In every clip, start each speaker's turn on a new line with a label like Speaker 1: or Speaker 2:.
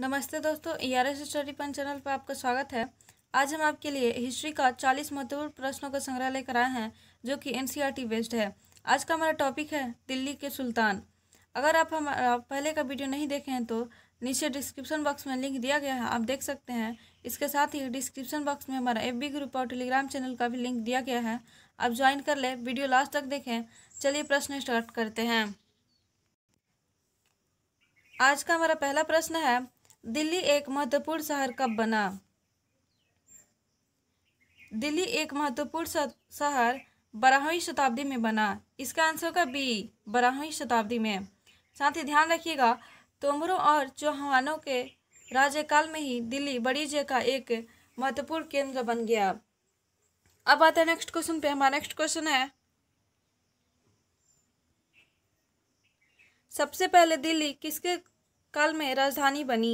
Speaker 1: नमस्ते दोस्तों E R S study point channel पर आपका स्वागत है आज हम आपके लिए हिस्ट्री का 40 महत्वपूर्ण प्रश्नों का संग्रह लेकर आए हैं जो कि टी बेस्ड e है आज का हमारा टॉपिक है दिल्ली के सुल्तान अगर आप हम पहले का वीडियो नहीं देखे हैं तो नीचे डिस्क्रिप्शन बॉक्स में लिंक दिया गया है आप देख सकते हैं इसके साथ ही डिस्क्रिप्शन बॉक्स में हमारा एफ ग्रुप और टेलीग्राम चैनल का भी लिंक दिया गया है आप ज्वाइन कर लें वीडियो लास्ट तक देखें चलिए प्रश्न स्टार्ट करते हैं आज का हमारा पहला प्रश्न है दिल्ली एक महत्वपूर्ण शहर कब बना दिल्ली एक महत्वपूर्ण शहर बारहवीं शताब्दी में बना इसका आंसर होगा बी बारहवीं शताब्दी में साथ ही ध्यान रखिएगा तोमरों और चौहानों के राज्यकाल में ही दिल्ली बड़ी जगह का एक महत्वपूर्ण केंद्र बन गया अब आते हैं नेक्स्ट क्वेश्चन पे हमारा नेक्स्ट क्वेश्चन है सबसे पहले दिल्ली किसके काल में राजधानी बनी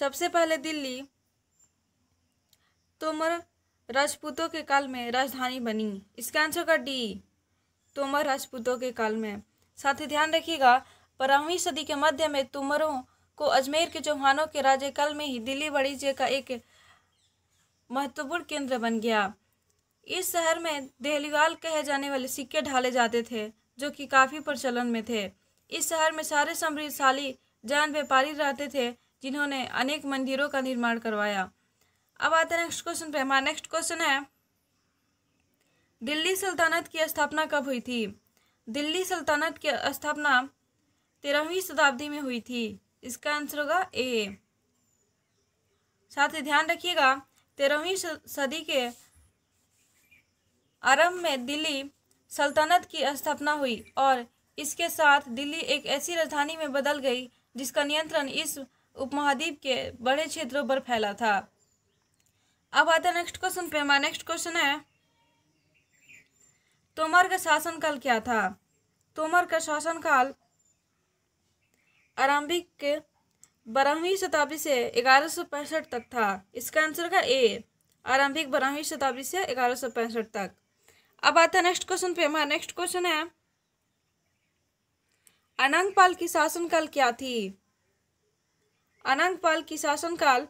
Speaker 1: सबसे पहले दिल्ली तोमर राजपूतों के काल में राजधानी बनी इसका आंसर का डी तोमर राजपूतों के काल में साथ ही ध्यान रखिएगा बारहवीं सदी के मध्य में तोमरों को अजमेर के चौहानों के राज्य काल में ही दिल्ली वाणिज्य का एक महत्वपूर्ण केंद्र बन गया इस शहर में देहलीवाल कहे जाने वाले सिक्के ढाले जाते थे जो कि काफ़ी प्रचलन में थे इस शहर में सारे समृद्धशाली जैन व्यापारी रहते थे जिन्होंने अनेक मंदिरों का निर्माण करवाया अब आते हैं नेक्स्ट क्वेश्चन पे हमारा नेक्स्ट क्वेश्चन है दिल्ली सल्तनत की स्थापना कब हुई थी दिल्ली सल्तनत की स्थापना तेरहवीं शताब्दी में हुई थी इसका आंसर होगा ए साथ ही ध्यान रखिएगा तेरहवीं सदी के आरंभ में दिल्ली सल्तनत की स्थापना हुई और इसके साथ दिल्ली एक ऐसी राजधानी में बदल गई जिसका नियंत्रण इस उपमहाद्वीप के बड़े क्षेत्रों पर फैला था अब आते हैं नेक्स्ट क्वेश्चन पे हमारा नेक्स्ट क्वेश्चन है तोमर का शासनकाल क्या था तोमर का शासनकाल आरंभिक बारहवीं शताब्दी से ग्यारह सौ पैंसठ तक था इसका आंसर का ए आरंभिक बारहवीं शताब्दी से ग्यारह सौ पैंसठ तक अब आता है नेक्स्ट क्वेश्चन पे हमारा नेक्स्ट क्वेश्चन है अनंगपाल की शासनकाल क्या थी अनंगपाल की शासनकाल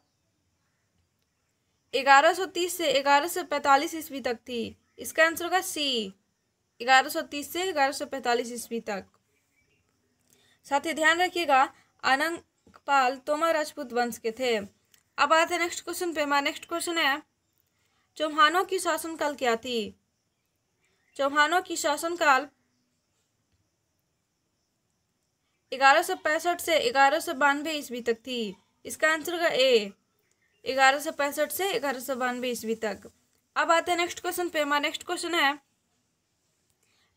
Speaker 1: 1130 से 1145 ईस्वी तक थी इसका आंसर होगा सी 1130 से 1145 ईस्वी तक साथ ही ध्यान रखिएगा अनंगपाल तोमर राजपूत वंश के थे अब आते हैं नेक्स्ट क्वेश्चन पे हमारा नेक्स्ट क्वेश्चन है चौहानों की शासनकाल क्या थी चौहानों की शासनकाल ग्यारह सौ पैंसठ से ग्यारह सौ बानवे ईस्वी तक थी इसका आंसर होगा ए ग्यारह सौ पैंसठ से ग्यारह सौ बानवे ईस्वी तक अब आते हैं नेक्स्ट क्वेश्चन पे हमारा नेक्स्ट क्वेश्चन है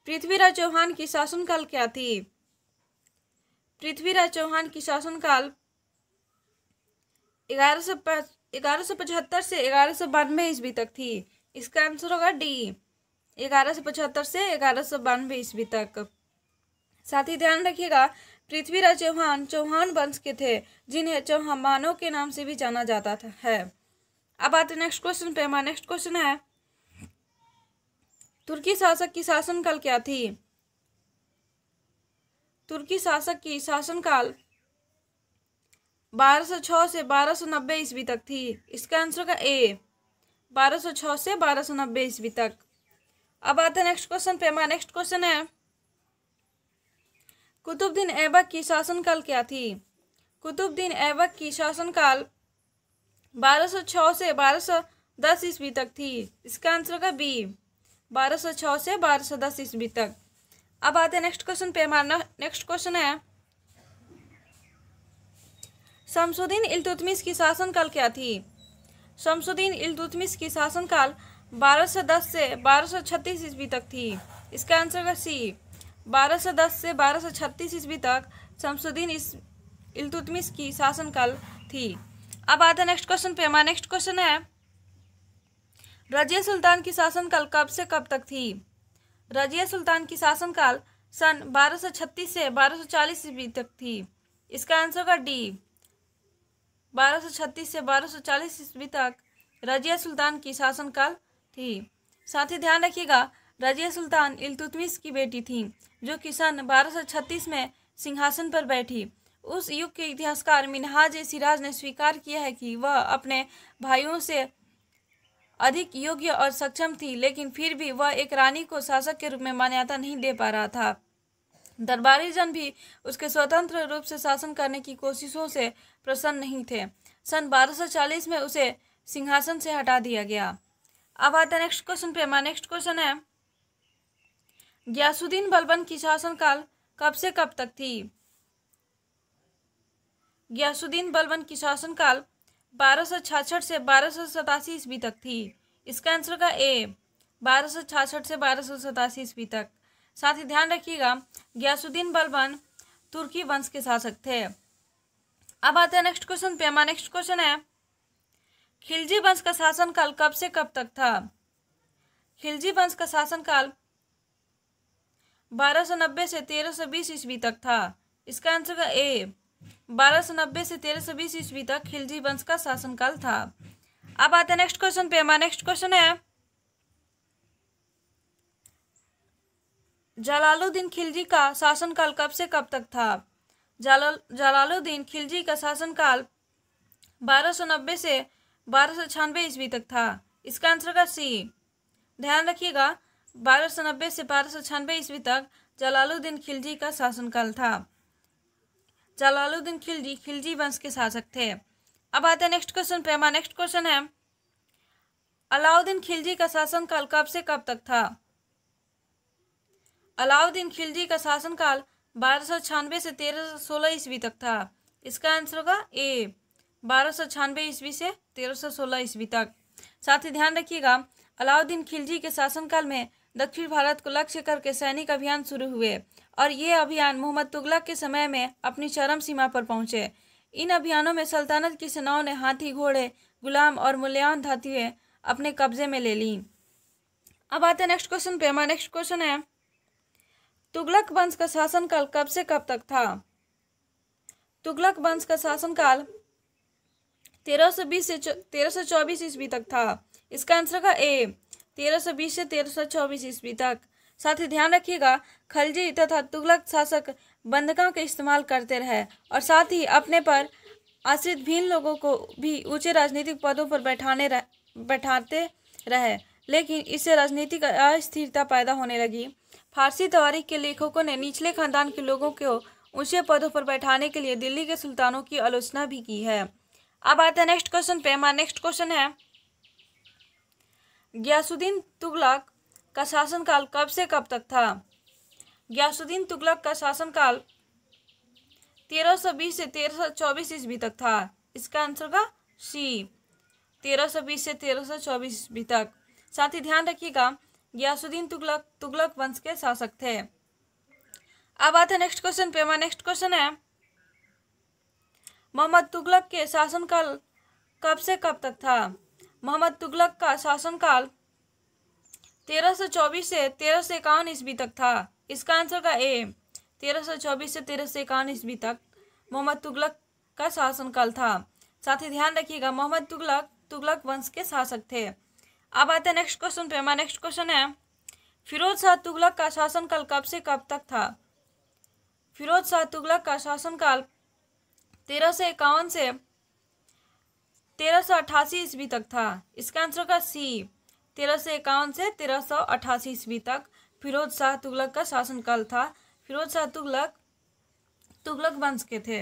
Speaker 1: पृथ्वीराज चौहान की शासनकाल क्या थी पृथ्वीराज चौहान की शासनकाल ग्यारह सौ ग्यारह सौ पचहत्तर से ग्यारह सौ बानवे ईस्वी तक थी इसका आंसर होगा डी ग्यारह सौ पचहत्तर से ग्यारह सौ बानवे ईस्वी तक साथ ही ध्यान रखिएगा पृथ्वीराज चौहान चौहान वंश के थे जिन्हें चौहानों के नाम से भी जाना जाता था है अब आते नेक्स्ट क्वेश्चन पे हमारा नेक्स्ट क्वेश्चन है तुर्की शासक की शासनकाल क्या थी तुर्की शासक की शासनकाल बारह सौ छह से बारह सौ नब्बे ईस्वी तक थी इसका आंसर का ए बारह सौ छह से बारह सौ नब्बे ईस्वी तक अब आते नेक्स्ट क्वेश्चन पे हमारा नेक्स्ट क्वेश्चन है कुतुबद्दीन ऐबक की शासनकाल क्या थी कुतुबद्दीन ऐबक की शासनकाल 1206 से 1210 ईस्वी तक थी इसका आंसर होगा बी 1206 से 1210 ईस्वी तक अब आते हैं नेक्स्ट क्वेश्चन पे हमारा नेक्स्ट क्वेश्चन है शमसुद्दीन इल्तुतमिस की शासनकाल क्या थी शमसुद्दीन इल्तुतमिस की शासनकाल 1210 से 1236 ईस्वी तक थी इसका आंसर होगा सी बारह सौ दस से बारह सौ छत्तीस ईस्वी तक शमसुद्दीन इस इल्तुतमिश की शासनकाल थी अब आते हैं नेक्स्ट क्वेश्चन पे हमारा नेक्स्ट क्वेश्चन है रजिया सुल्तान की शासनकाल कब से कब तक थी रजिया सुल्तान की शासनकाल सन बारह सौ छत्तीस से बारह सौ चालीस ईस्वी तक थी इसका आंसर होगा डी बारह सौ छत्तीस से बारह सौ चालीस ईस्वी तक रजिया सुल्तान की शासनकाल थी साथ ही ध्यान रखिएगा रजिया सुल्तान इलतुतमिस की बेटी थी जो कि सन बारह में सिंहासन पर बैठी उस युग के इतिहासकार मिनहाज सिराज ने स्वीकार किया है कि वह अपने भाइयों से अधिक योग्य और सक्षम थी लेकिन फिर भी वह एक रानी को शासक के रूप में मान्यता नहीं दे पा रहा था दरबारी जन भी उसके स्वतंत्र रूप से शासन करने की कोशिशों से प्रसन्न नहीं थे सन 1240 में उसे सिंहासन से हटा दिया गया अब आता नेक्स्ट क्वेश्चन पे हमारा नेक्स्ट क्वेश्चन है ग्यासुद्दीन बलबन की शासनकाल कब से कब तक थी ग्यासुद्दीन बलबन की शासनकाल बारह सौ छाछठ से बारह सौ सतासी ईस्वी तक थी इसका आंसर का ए बारह सौ छाछठ से बारह सौ सतासी ईस्वी तक साथ ही ध्यान रखिएगा ग्यासुद्दीन बलबन तुर्की वंश के शासक थे अब आते हैं नेक्स्ट क्वेश्चन पे हमारा नेक्स्ट क्वेश्चन है खिलजी वंश का शासनकाल कब से कब तक था खिलजी वंश का शासनकाल बारह सौ नब्बे से तेरह सौ बीस ईस्वी तक था इसका आंसर का ए बारह सौ नब्बे से तेरह सौ बीस ईस्वी तक खिलजी वंश का शासनकाल था अब आते हैं नेक्स्ट क्वेश्चन पे हमारा नेक्स्ट क्वेश्चन है जलालुद्दीन खिलजी का शासनकाल कब से कब तक था जलाल जलालुद्दीन खिलजी का शासनकाल बारह सौ नब्बे से बारह सौ छियानवे ईस्वी तक था इसका आंसर का सी ध्यान रखिएगा बारह सौ नब्बे से बारह सौ छियानबे ईस्वी तक जलालुद्दीन खिलजी का शासनकाल था जलालुद्दीन खिलजी खिलजी वंश के शासक थे अब आते हैं नेक्स्ट क्वेश्चन पे हमारा नेक्स्ट क्वेश्चन है अलाउद्दीन खिलजी का शासनकाल कब से कब तक था अलाउद्दीन खिलजी का शासनकाल बारह सौ छियानबे से तेरह सौ सोलह ईस्वी तक था इसका आंसर होगा ए बारह सौ छियानबे ईस्वी से तेरह सौ सोलह ईस्वी तक साथ ही ध्यान रखिएगा अलाउद्दीन खिलजी के शासनकाल में दक्षिण भारत को लक्ष्य करके सैनिक अभियान शुरू हुए और ये अभियान मोहम्मद तुगलक के समय में अपनी चरम सीमा पर पहुंचे इन अभियानों में सल्तनत की सेनाओं ने हाथी घोड़े गुलाम और मूल्यवान धातुएं अपने कब्जे में ले ली अब आते हैं नेक्स्ट क्वेश्चन पे हमारा नेक्स्ट क्वेश्चन है तुगलक वंश का शासनकाल कब से कब तक था तुगलक वंश का शासनकाल तेरह सौ बीस से तेरह सौ चौबीस ईस्वी तक था इसका आंसर का ए 1320 से 1324 ईस्वी तक साथ ही ध्यान रखिएगा खलजी तथा तुगलक शासक बंधकों का इस्तेमाल करते रहे और साथ ही अपने पर आश्रित भीन लोगों को भी ऊंचे राजनीतिक पदों पर बैठाने रह, बैठाते रहे लेकिन इससे राजनीतिक अस्थिरता पैदा होने लगी फारसी तवारीख के लेखकों ने निचले खानदान के लोगों को ऊंचे पदों पर बैठाने के लिए दिल्ली के सुल्तानों की आलोचना भी की है अब आते हैं नेक्स्ट क्वेश्चन पे हमारा नेक्स्ट क्वेश्चन है ग्यासुद्दीन तुगलक का शासनकाल कब से कब तक था गयासुद्दीन तुगलक का शासनकाल 1320 से 1324 ईस्वी तक था इसका आंसर का सी 1320 से 1324 ईस्वी तक साथ ही ध्यान रखिएगा ग्यासुद्दीन तुगलक तुगलक वंश के शासक थे अब आते हैं नेक्स्ट क्वेश्चन पे हमारा नेक्स्ट क्वेश्चन है मोहम्मद तुगलक के शासनकाल कब से कब तक था मोहम्मद तुगलक का शासनकाल तेरह सौ चौबीस से तेरह सौ इक्यावन ईस्वी तक था इसका आंसर का ए तेरह सौ चौबीस से तेरह सौ इक्यावन ईस्वी तक मोहम्मद तुगलक का शासनकाल था साथ ही ध्यान रखिएगा मोहम्मद तुगलक तुगलक वंश के शासक थे अब आते हैं नेक्स्ट क्वेश्चन पे हमारा नेक्स्ट क्वेश्चन है फिरोज शाह तुगलक का शासनकाल कब से कब तक था फिरोज शाह तुगलक का शासनकाल तेरह सौ इक्यावन से तेरह सौ अट्ठासी ईस्वी तक था इसका आंसर होगा सी तेरह सौ इक्यावन से तेरह सौ अट्ठासी ईस्वी तक फिरोज शाह तुगलक का शासनकाल था फिरोज शाह तुगलक तुगलक वंश के थे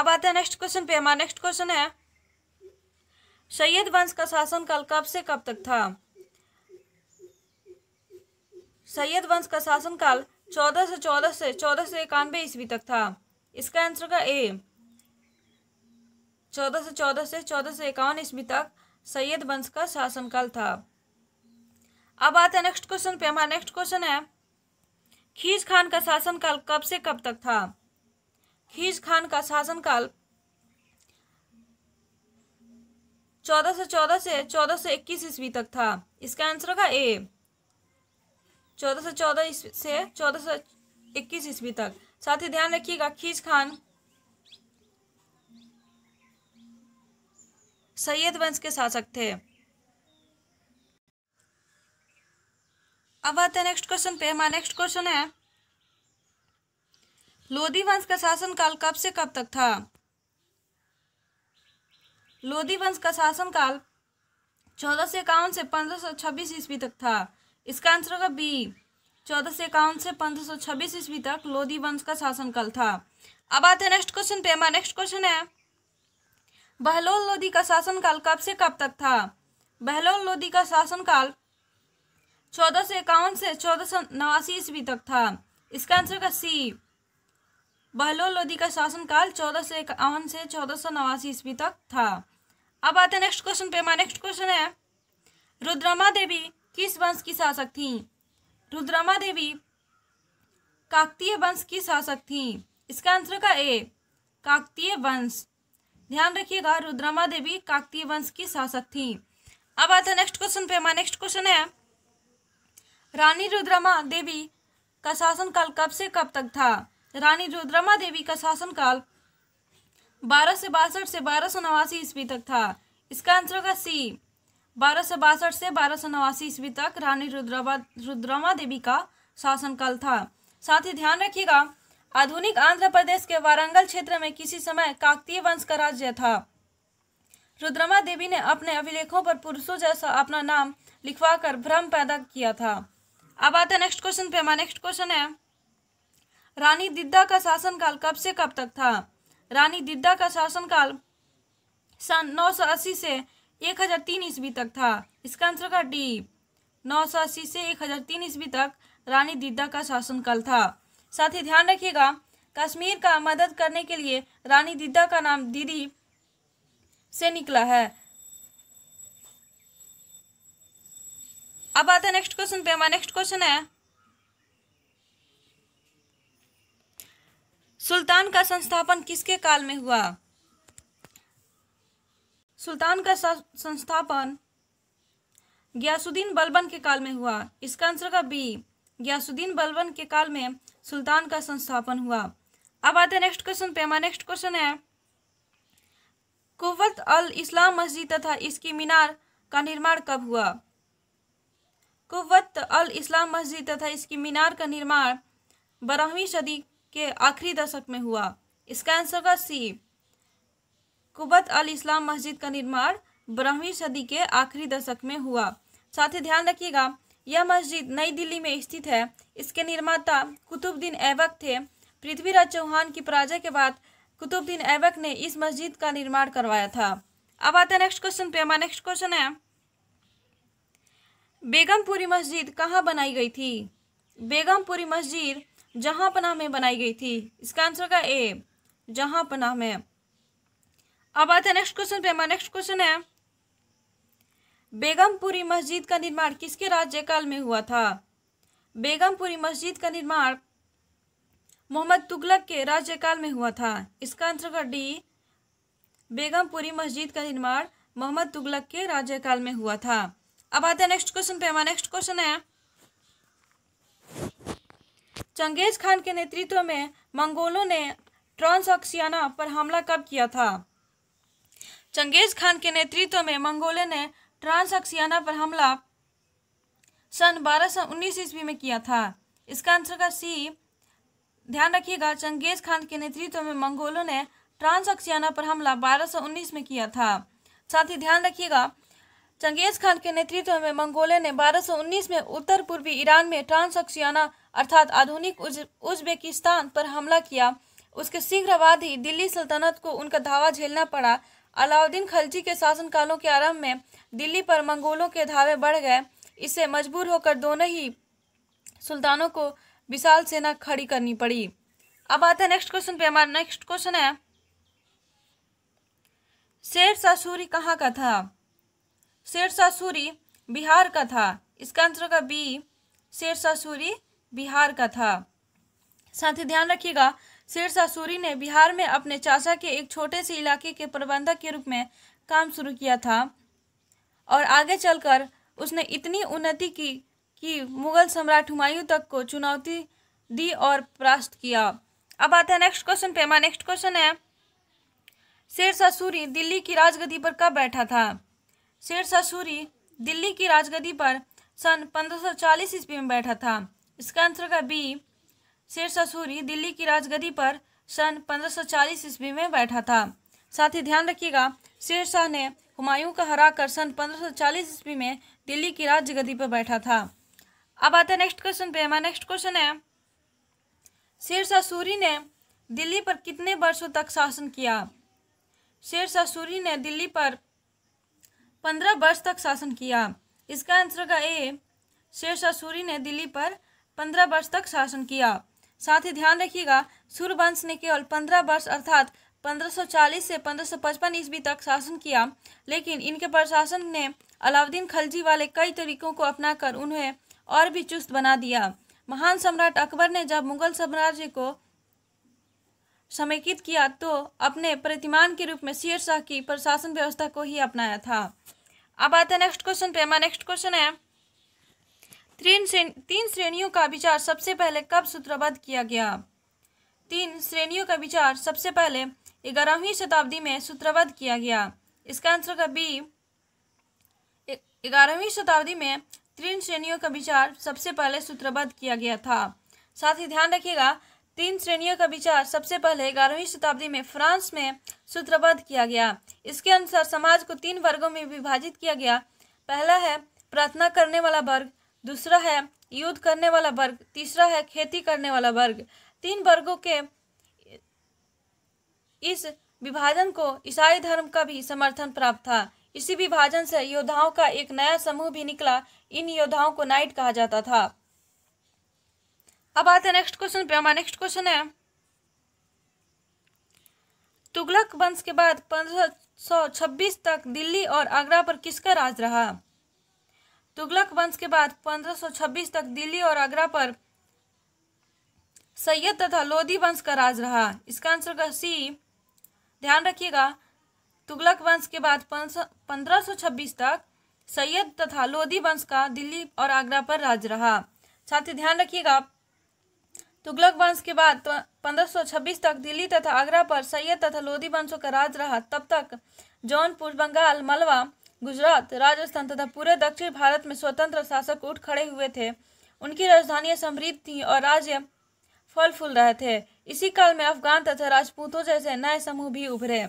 Speaker 1: अब आते हैं नेक्स्ट क्वेश्चन पे हमारा नेक्स्ट क्वेश्चन है सैयद वंश का शासनकाल कब से कब तक था सैयद वंश का शासनकाल चौदह से चौदह से चौदह से इक्यानवे ईस्वी तक था इसका आंसर का ए चौदह सौ चौदह से चौदह सौ इक्यावन ईस्वी तक सैयद वंश का शासनकाल था अब आते हैं नेक्स्ट क्वेश्चन पे हमारा नेक्स्ट क्वेश्चन है खीज खान का शासनकाल कब से कब तक था खीज खान का शासनकाल चौदह सौ चौदह से चौदह सौ इक्कीस ईस्वी तक था इसका आंसर होगा ए चौदह सौ चौदह से चौदह सौ इक्कीस ईस्वी तक साथ ही ध्यान रखिएगा खीज खान सैयद वंश के शासक थे अब आते हैं नेक्स्ट क्वेश्चन पे हमारा नेक्स्ट क्वेश्चन है लोधी वंश का काल कब से कब तक था लोधी वंश का शासन काल चौदह सौ इक्यावन से पंद्रह सौ छब्बीस ईस्वी तक था इसका आंसर होगा बी चौदह सौ इक्यावन से पंद्रह सौ छब्बीस ईस्वी तक लोधी वंश का शासनकाल था अब आते हैं नेक्स्ट क्वेश्चन पे हमारा नेक्स्ट क्वेश्चन है बहलोल लोधी का शासनकाल कब से कब तक था बहलोल लोधी का शासनकाल चौदह सौ इक्यावन से चौदह सौ नवासी ईस्वी तक था इसका आंसर का सी बहलोल लोधी का शासनकाल चौदह सौ इक्यावन से चौदह सौ नवासी ईस्वी तक था अब आते हैं नेक्स्ट क्वेश्चन पे हमारा नेक्स्ट क्वेश्चन है रुद्रमा देवी किस वंश की शासक थी रुद्रमा देवी काकतीय वंश की शासक थी इसका आंसर का ए काकतीय वंश ध्यान रखिएगा रुद्रमा देवी काकतीय वंश की शासक थी अब आता नेक्स्ट क्वेश्चन पे हमारा नेक्स्ट क्वेश्चन है रानी रुद्रमा देवी का शासनकाल कब से कब तक था रानी रुद्रमा देवी का शासनकाल बारह से बासठ से बारह सौ नवासी ईस्वी तक था इसका आंसर होगा सी बारह सौ बासठ से बारह सौ नवासी ईस्वी तक रानी रुद्रमा रुद्रमा देवी का शासनकाल था साथ ही ध्यान रखिएगा आधुनिक आंध्र प्रदेश के वारंगल क्षेत्र में किसी समय काकतीय वंश का राज्य था रुद्रमा देवी ने अपने अभिलेखों पर पुरुषों जैसा अपना नाम लिखवाकर भ्रम पैदा किया था अब आते नेक्स्ट क्वेश्चन पे हमारा नेक्स्ट क्वेश्चन है रानी दिद्दा का शासनकाल कब से कब तक था रानी दिद्दा का शासनकाल सन अस्सी से तीन ईस्वी तक था इसका आंसर का डी अस्सी से तीन ईस्वी तक रानी दिद्दा का शासनकाल था साथ ही ध्यान रखिएगा कश्मीर का मदद करने के लिए रानी दीदा का नाम दीदी से निकला है अब आते हैं नेक्स्ट क्वेश्चन पे हमारा नेक्स्ट क्वेश्चन है सुल्तान का संस्थापन किसके काल में हुआ सुल्तान का संस्थापन गयासुद्दीन बलबन के काल में हुआ इसका आंसर का बी ग्यासुद्दीन बलबन के काल में सुल्तान का संस्थापन हुआ अब आते हैं नेक्स्ट क्वेश्चन पे हमारा नेक्स्ट क्वेश्चन है कुवत अल इस्लाम मस्जिद तथा इसकी मीनार का निर्माण कब हुआ कुवत अल इस्लाम मस्जिद तथा इसकी मीनार का निर्माण बारहवीं सदी के आखिरी दशक में हुआ इसका आंसर होगा सी कुवत अल इस्लाम मस्जिद का निर्माण बारहवीं सदी के आखिरी दशक में हुआ साथ ही ध्यान रखिएगा यह मस्जिद नई दिल्ली में स्थित है इसके निर्माता कुतुबुद्दीन ऐबक थे पृथ्वीराज चौहान की पराजय के बाद कुतुबुद्दीन ऐबक ने इस मस्जिद का निर्माण करवाया था अब आते हैं नेक्स्ट क्वेश्चन पे हमारा नेक्स्ट क्वेश्चन है बेगमपुरी मस्जिद कहाँ बनाई गई थी बेगमपुरी मस्जिद जहाँ पनाह में बनाई गई थी इसका आंसर का ए जहाँ पनाह में अब आते हैं नेक्स्ट क्वेश्चन पे हमारा नेक्स्ट क्वेश्चन है बेगमपुरी मस्जिद का निर्माण किसके राज्यकाल में हुआ था बेगमपुरी मस्जिद का निर्माण मोहम्मद तुगलक के राज्यकाल में हुआ था इसका अंतर्गत डी बेगमपुरी मस्जिद का निर्माण मोहम्मद तुगलक के राज्यकाल में हुआ था अब आते हैं नेक्स्ट क्वेश्चन पे हमारा नेक्स्ट क्वेश्चन है चंगेज खान के नेतृत्व में मंगोलों ने ट्रांस ऑक्सियाना पर हमला कब किया था चंगेज खान के नेतृत्व में मंगोलों ने ट्रांसअक्सियाना पर हमला सन बारह सौ उन्नीस ईस्वी में किया था इसका आंसर का सी ध्यान रखिएगा चंगेज खान के नेतृत्व में मंगोलों ने ट्रांसअक्सियाना पर हमला बारह सौ उन्नीस में किया था साथ ही ध्यान रखिएगा चंगेज खान के नेतृत्व में मंगोलों ने 1219 में उत्तर पूर्वी ईरान में ट्रांसअक्सियाना अर्थात आधुनिक उज्बेकिस्तान पर हमला किया उसके शीघ्र बाद ही दिल्ली सल्तनत को उनका धावा झेलना पड़ा अलाउद्दीन खलजी के शासनकालों के आरंभ में दिल्ली पर मंगोलों के धावे बढ़ गए इससे मजबूर होकर दोनों ही सुल्तानों को विशाल सेना खड़ी करनी पड़ी अब आते हैं नेक्स्ट क्वेश्चन पे हमारा नेक्स्ट क्वेश्चन है शेर शाह सूरी कहाँ का था शेर शाह सूरी बिहार का था इसका आंसर होगा बी शेर शाह सूरी बिहार का था साथ ही ध्यान रखिएगा शेरशाह सूरी ने बिहार में अपने चाचा के एक छोटे से इलाके के प्रबंधक के रूप में काम शुरू किया था और आगे चलकर उसने इतनी उन्नति की कि मुगल सम्राट हुमायूं तक को चुनौती दी और परास्त किया अब आता है नेक्स्ट क्वेश्चन पे हमारा नेक्स्ट क्वेश्चन है शेरशाह सूरी दिल्ली की राजगद्दी पर कब बैठा था शेरशाह सूरी दिल्ली की राजगद्दी पर सन 1540 ईस्वी में बैठा था इसका आंसर का बी शेरशाह सूरी दिल्ली की राजगदी पर सन 1540 ईस्वी में बैठा था साथ ही ध्यान रखिएगा शेरशाह ने हुमायूं का हरा कर सन 1540 ईस्वी में दिल्ली की राजगदी पर बैठा था अब आते हैं नेक्स्ट क्वेश्चन पे हमारा नेक्स्ट क्वेश्चन है शेरशाह सूरी ने दिल्ली पर कितने वर्षों तक शासन किया शेरशाह सूरी ने दिल्ली पर पंद्रह वर्ष तक शासन किया इसका आंसर का ए शेरशाह सूरी ने दिल्ली पर पंद्रह वर्ष तक शासन किया साथ ही ध्यान रखिएगा सूर्यवंश ने केवल पंद्रह वर्ष अर्थात 1540 से 1555 ईस्वी तक शासन किया लेकिन इनके प्रशासन ने अलाउद्दीन खलजी वाले कई तरीकों को अपनाकर उन्हें और भी चुस्त बना दिया महान सम्राट अकबर ने जब मुगल साम्राज्य को समेकित किया तो अपने प्रतिमान के रूप में शेरशाह की प्रशासन व्यवस्था को ही अपनाया था अब आते हैं नेक्स्ट क्वेश्चन पे हमारा नेक्स्ट क्वेश्चन है तीन तीन श्रेणियों का विचार सबसे पहले कब सूत्रबद्ध किया गया तीन श्रेणियों का विचार सबसे पहले ग्यारहवीं शताब्दी में सूत्रबद्ध किया गया इसका आंसर का बी ग्यारहवीं शताब्दी में तीन श्रेणियों का विचार सबसे पहले सूत्रबद्ध किया गया था साथ ही ध्यान रखिएगा तीन श्रेणियों का विचार सबसे पहले ग्यारहवीं शताब्दी में फ्रांस में सूत्रबद्ध किया गया इसके अनुसार समाज को तीन वर्गों में विभाजित किया गया पहला है प्रार्थना करने वाला वर्ग दूसरा है युद्ध करने वाला वर्ग तीसरा है खेती करने वाला वर्ग तीन वर्गों के इस विभाजन को ईसाई धर्म का भी समर्थन प्राप्त था इसी विभाजन से योद्धाओं का एक नया समूह भी निकला इन योद्धाओं को नाइट कहा जाता था अब आते हैं नेक्स्ट क्वेश्चन पे हमारा नेक्स्ट क्वेश्चन है तुगलक वंश के बाद पंद्रह तक दिल्ली और आगरा पर किसका राज रहा तुगलक वंश के बाद 1526 तक दिल्ली और आगरा पर सैयद तथा लोधी वंश का राज रहा इसका आंसर का सी ध्यान रखिएगा तुगलक वंश के बाद 1526 तक सैयद तथा लोधी वंश का दिल्ली और आगरा पर राज रहा साथ ही ध्यान रखिएगा तुगलक वंश के बाद पंद्रह 1526 छब्बीस तक दिल्ली तथा आगरा पर सैयद तथा लोधी वंशों का राज रहा तब तक जौनपुर बंगाल मलवा गुजरात राजस्थान तथा पूरे दक्षिण भारत में स्वतंत्र शासक उठ खड़े हुए थे उनकी राजधानियां समृद्ध थीं और राज्य फल फूल रहे थे इसी काल में अफगान तथा राजपूतों जैसे नए समूह भी उभरे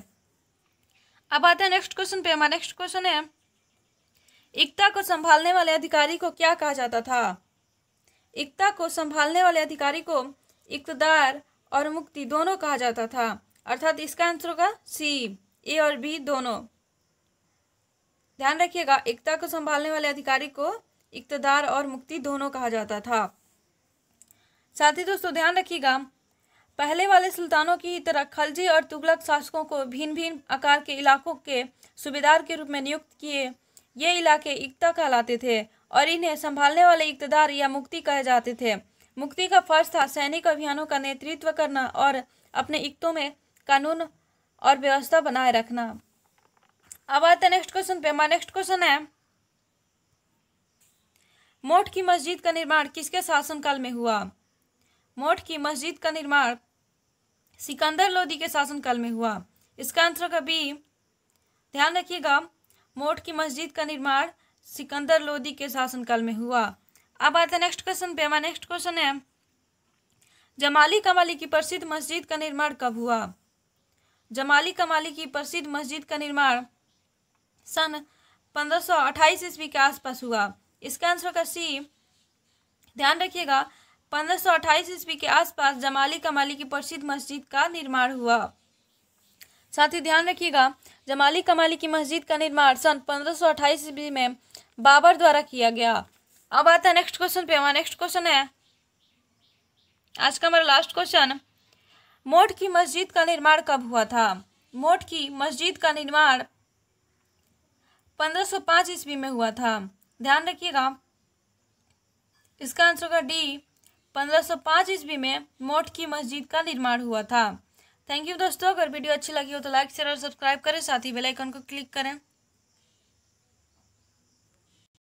Speaker 1: अब आते हैं नेक्स्ट क्वेश्चन पे हमारा नेक्स्ट क्वेश्चन है एकता को संभालने वाले अधिकारी को क्या कहा जाता था एकता को संभालने वाले अधिकारी को इकतदार और मुक्ति दोनों कहा जाता था अर्थात इसका आंसर होगा सी ए और बी दोनों ध्यान रखिएगा एकता को संभालने वाले अधिकारी को इकतदार और मुक्ति दोनों कहा जाता था साथ ही दोस्तों ध्यान रखिएगा पहले वाले सुल्तानों की तरह खलजी और तुगलक शासकों को भिन्न भिन्न आकार के इलाकों के सूबेदार के रूप में नियुक्त किए ये इलाके इकता कहलाते थे और इन्हें संभालने वाले इकतदार या मुक्ति कहे जाते थे मुक्ति का फर्ज था सैनिक अभियानों का नेतृत्व करना और अपने इकतों में कानून और व्यवस्था बनाए रखना अब आते हैं नेक्स्ट क्वेश्चन पे हमारा नेक्स्ट क्वेश्चन है मोठ की मस्जिद का निर्माण किसके शासनकाल में हुआ मोठ की मस्जिद का निर्माण सिकंदर लोदी के शासनकाल में हुआ इसका आंसर का ध्यान रखिएगा मोठ की मस्जिद का निर्माण सिकंदर लोदी के शासनकाल में हुआ अब आते हैं नेक्स्ट क्वेश्चन पे हमारा नेक्स्ट क्वेश्चन है जमाली कमाली की प्रसिद्ध मस्जिद का निर्माण कब हुआ जमाली कमाली की प्रसिद्ध मस्जिद का निर्माण सन पंद्रह 1528 ईस्वी के आसपास हुआ इसका आंसर का सी ध्यान रखिएगा पंद्रह अट्ठाईस ईस्वी के आसपास जमाली कमाली की प्रसिद्ध मस्जिद का निर्माण हुआ साथ ही ध्यान रखिएगा जमाली कमाली की मस्जिद का निर्माण सन पंद्रह 1528 ईस्वी में बाबर द्वारा किया गया अब आता है नेक्स्ट क्वेश्चन पे हमारा नेक्स्ट क्वेश्चन है आज का हमारा लास्ट क्वेश्चन मोट की मस्जिद का निर्माण कब हुआ था मोट की मस्जिद का निर्माण 1505 ईस्वी में हुआ था ध्यान रखिएगा इसका आंसर होगा डी 1505 ईस्वी में मोठ की मस्जिद का निर्माण हुआ था थैंक यू दोस्तों अगर वीडियो अच्छी लगी हो तो लाइक शेयर और सब्सक्राइब करें साथ ही बेल आइकन को क्लिक करें